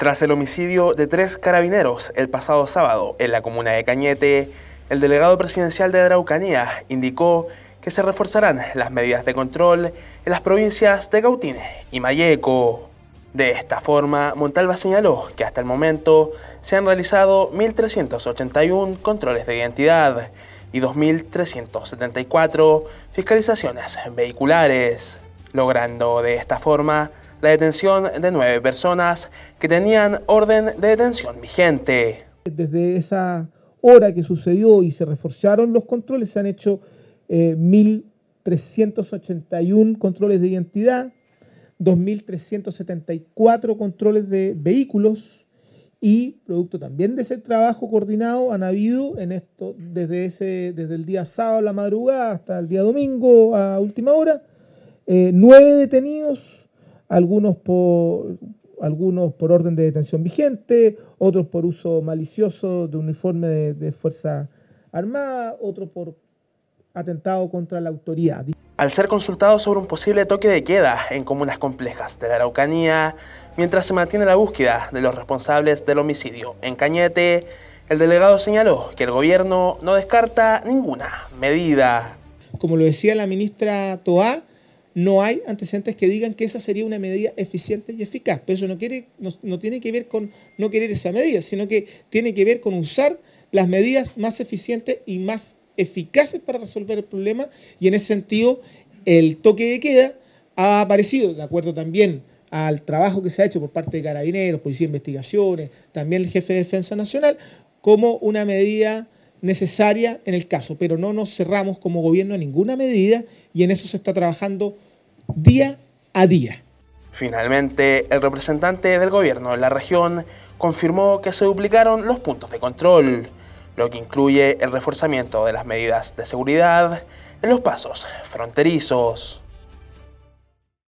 Tras el homicidio de tres carabineros el pasado sábado en la comuna de Cañete, el delegado presidencial de Araucanía indicó que se reforzarán las medidas de control en las provincias de Gautín y Mayeco. De esta forma, Montalva señaló que hasta el momento se han realizado 1.381 controles de identidad y 2.374 fiscalizaciones vehiculares, logrando de esta forma la detención de nueve personas que tenían orden de detención vigente. Desde esa hora que sucedió y se reforzaron los controles, se han hecho 1.381 eh, controles de identidad, 2.374 controles de vehículos y, producto también de ese trabajo coordinado, han habido en esto, desde, ese, desde el día sábado a la madrugada hasta el día domingo a última hora, eh, nueve detenidos, algunos por, algunos por orden de detención vigente, otros por uso malicioso de uniforme de, de Fuerza Armada, otros por atentado contra la autoridad. Al ser consultado sobre un posible toque de queda en comunas complejas de la Araucanía, mientras se mantiene la búsqueda de los responsables del homicidio en Cañete, el delegado señaló que el gobierno no descarta ninguna medida. Como lo decía la ministra Toá, no hay antecedentes que digan que esa sería una medida eficiente y eficaz. Pero eso no, quiere, tiene que ver con no querer esa medida, sino que tiene que ver con usar las medidas más eficientes y más eficaces para resolver el problema. Y en ese sentido, el toque de queda ha aparecido, de acuerdo también al trabajo que se ha hecho por parte de carabineros, policía de investigaciones, también el jefe de defensa nacional, como una medida necesaria en el caso, pero no nos cerramos como gobierno a ninguna medida y en eso se está trabajando día a día. Finalmente, el representante del gobierno de la región confirmó que se duplicaron los puntos de control, lo que incluye el reforzamiento de las medidas de seguridad en los pasos fronterizos.